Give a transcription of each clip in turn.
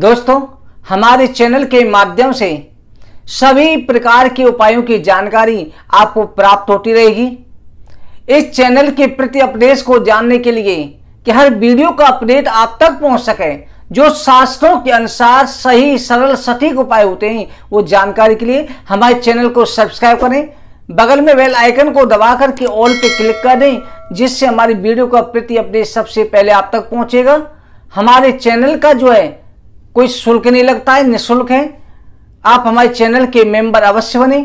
दोस्तों हमारे चैनल के माध्यम से सभी प्रकार के उपायों की जानकारी आपको प्राप्त होती रहेगी इस चैनल के प्रति अपडेट को जानने के लिए कि हर वीडियो का अपडेट आप तक पहुंच सके जो शास्त्रों के अनुसार सही सरल सटीक उपाय होते हैं वो जानकारी के लिए हमारे चैनल को सब्सक्राइब करें बगल में बेल आइकन को दबा करके ऑल पे क्लिक कर दें जिससे हमारी वीडियो का प्रति अपडेट सबसे पहले आप तक पहुंचेगा हमारे चैनल का जो है कोई शुल्क नहीं लगता है निःशुल्क है आप हमारे चैनल के मेंबर अवश्य बने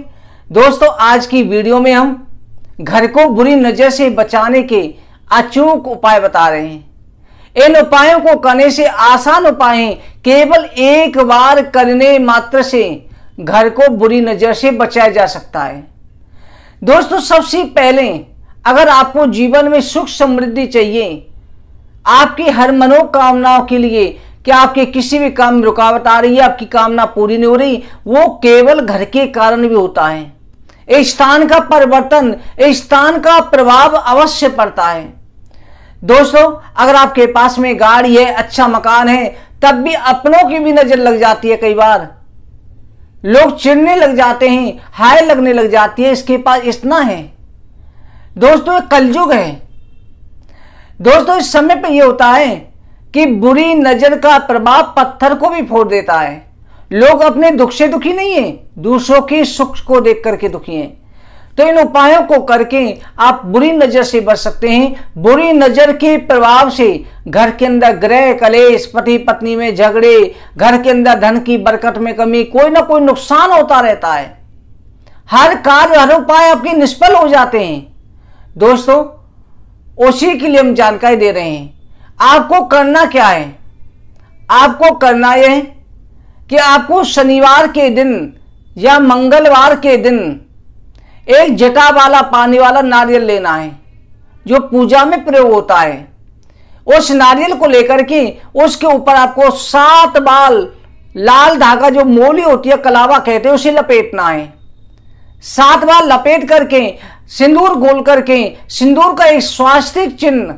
दोस्तों आज की वीडियो में हम घर को बुरी नज़र से बचाने के अचूक उपाय बता रहे हैं इन उपायों को करने से आसान उपाय हैं केवल एक बार करने मात्र से घर को बुरी नज़र से बचाया जा सकता है दोस्तों सबसे पहले अगर आपको जीवन में सुख समृद्धि चाहिए आपकी हर मनोकामनाओं के लिए कि आपके किसी भी काम में रुकावट आ रही है आपकी कामना पूरी नहीं हो रही वो केवल घर के कारण भी होता है स्थान का परिवर्तन स्थान का प्रभाव अवश्य पड़ता है दोस्तों अगर आपके पास में गाड़ी है अच्छा मकान है तब भी अपनों की भी नजर लग जाती है कई बार लोग चिड़ने लग जाते हैं हाय लगने लग जाती है इसके पास इतना है दोस्तों कलयुग है दोस्तों इस समय पे ये होता है कि बुरी नजर का प्रभाव पत्थर को भी फोड़ देता है लोग अपने दुख से दुखी नहीं है दूसरों के सुख को देख करके दुखी हैं तो इन उपायों को करके आप बुरी नजर से बच सकते हैं बुरी नजर के प्रभाव से घर के अंदर ग्रह कलेश पति पत्नी में झगड़े घर के अंदर धन की बरकत में कमी कोई ना कोई नुकसान होता रहता है हर कार्य हर उपाय आपके निष्फल हो जाते हैं दोस्तों उसी के लिए हम जानकारी दे रहे हैं आपको करना क्या है आपको करना यह कि आपको शनिवार के दिन या मंगलवार के दिन एक जटा वाला पानी वाला नारियल लेना है जो पूजा में प्रयोग होता है उस नारियल को लेकर के उसके ऊपर आपको सात बाल लाल धागा जो मोली होती है कलावा कहते हैं उसे लपेटना है सात बार लपेट करके सिंदूर गोल करके सिंदूर का एक स्वास्थ्य चिन्ह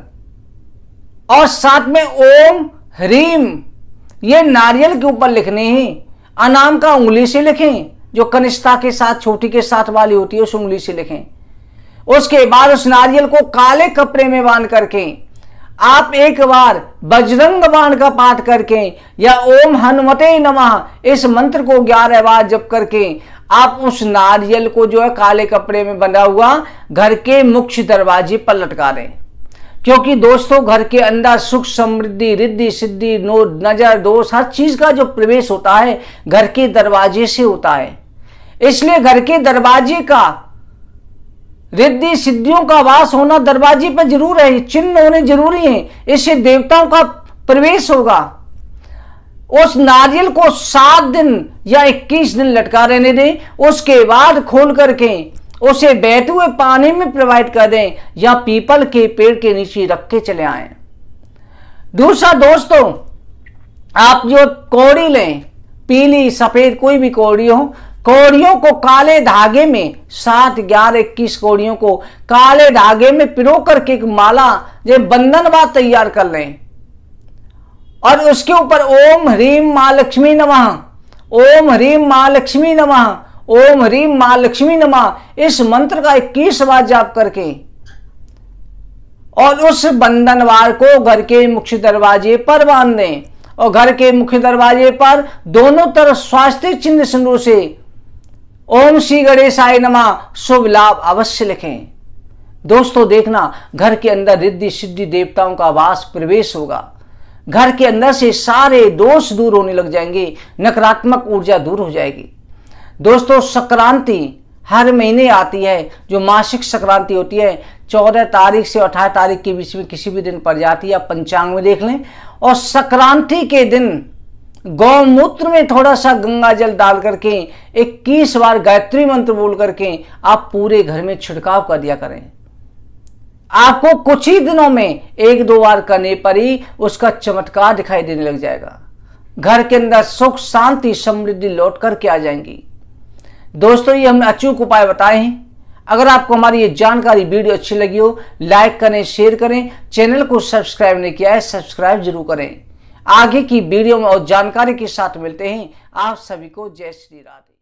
और साथ में ओम ह्रीम ये नारियल के ऊपर लिखने हैं अनाम का उंगली से लिखें जो कनिष्ठा के साथ छोटी के साथ वाली होती है उस उंगली से लिखें उसके बाद उस नारियल को काले कपड़े में बांध करके आप एक बार बजरंग बाण का पाठ करके या ओम हनुमते नमः इस मंत्र को ग्यारह बार जप करके आप उस नारियल को जो है काले कपड़े में बंधा हुआ घर के मुख्य दरवाजे पर लटका दें क्योंकि दोस्तों घर के अंदर सुख समृद्धि रिद्धि सिद्धि नो नजर दोष हर चीज का जो प्रवेश होता है घर के दरवाजे से होता है इसलिए घर के दरवाजे का रिद्धि सिद्धियों का वास होना दरवाजे पर जरूर है चिन्ह होने जरूरी है इससे देवताओं का प्रवेश होगा उस नारियल को सात दिन या इक्कीस दिन लटका रहने दें उसके बाद खोल करके उसे बहते हुए पानी में प्रोवाइड कर दें या पीपल के पेड़ के नीचे रख के चले आए दूसरा दोस्तों आप जो कौड़ी लें पीली सफेद कोई भी कौड़ी हो कौड़ियों को काले धागे में सात ग्यारह इक्कीस कौड़ियों को काले धागे में पिरो करके एक माला जो बंधनवाद तैयार कर लें और उसके ऊपर ओम ह्रीम माँ लक्ष्मी नमः ओम ह्रीम माँ लक्ष्मी नमः ओम ह्रीम मां लक्ष्मी नमा इस मंत्र का इक्कीस बार जाप करके और उस बंधनवार को घर के मुख्य दरवाजे पर बांध दें और घर के मुख्य दरवाजे पर दोनों तरफ स्वास्थ्य चिन्ह सिंधु से ओम श्री गणेशाय नमा शुभ लाभ अवश्य लिखें दोस्तों देखना घर के अंदर रिद्धि सिद्धि देवताओं का वास प्रवेश होगा घर के अंदर से सारे दोष दूर होने लग जाएंगे नकारात्मक ऊर्जा दूर हो जाएगी दोस्तों संक्रांति हर महीने आती है जो मासिक संक्रांति होती है चौदह तारीख से अठारह तारीख के बीच में किसी भी दिन पड़ जाती है आप पंचांग में देख लें और संक्रांति के दिन गौमूत्र में थोड़ा सा गंगा जल डाल करके 21 बार गायत्री मंत्र बोल करके आप पूरे घर में छिड़काव कर दिया करें आपको कुछ ही दिनों में एक दो बार करने पर ही उसका चमत्कार दिखाई देने लग जाएगा घर के अंदर सुख शांति समृद्धि लौट करके आ जाएंगी दोस्तों ये हमने अचूक उपाय बताए हैं अगर आपको हमारी ये जानकारी वीडियो अच्छी लगी हो लाइक करें शेयर करें चैनल को सब्सक्राइब नहीं किया है सब्सक्राइब जरूर करें आगे की वीडियो में और जानकारी के साथ मिलते हैं आप सभी को जय श्री राधे